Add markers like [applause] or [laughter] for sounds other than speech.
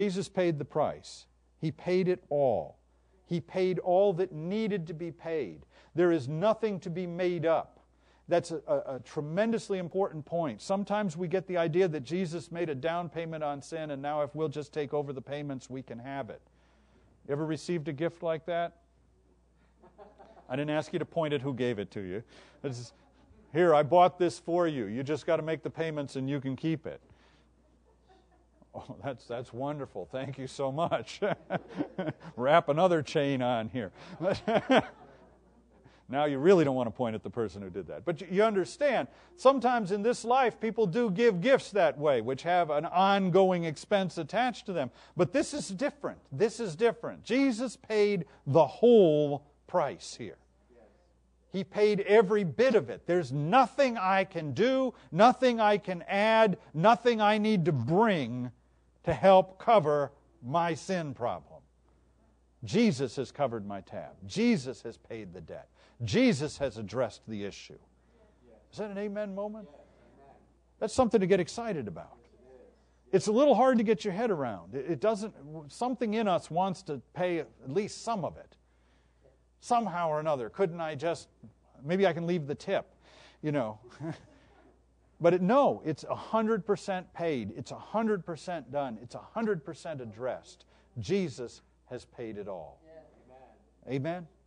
Jesus paid the price. He paid it all. He paid all that needed to be paid. There is nothing to be made up. That's a, a, a, tremendously important point. Sometimes we get the idea that Jesus made a down payment on sin, and now if we'll just take over the payments, we can have it. Ever received a gift like that? I didn't ask you to point at who gave it to you. Is, here, I bought this for you. You just got to make the payments and you can keep it. Oh, [laughs] that's, that's wonderful. Thank you so much. [laughs] Wrap another chain on here. [laughs] now you really don't want to point at the person who did that. But you understand, sometimes in this life, people do give gifts that way, which have an ongoing expense attached to them. But this is different. This is different. Jesus paid the whole price here. He paid every bit of it. There's nothing I can do, nothing I can add, nothing I need to bring to help cover my sin problem. Jesus has covered my tab. Jesus has paid the debt. Jesus has addressed the issue. Is that an amen moment? That's something to get excited about. It's a little hard to get your head around. It doesn't, something in us wants to pay at least some of it. Somehow or another. Couldn't I just, maybe I can leave the tip, you know. [laughs] But it, no, it's 100% paid. It's 100% done. It's 100% addressed. Jesus has paid it all. Amen. Amen?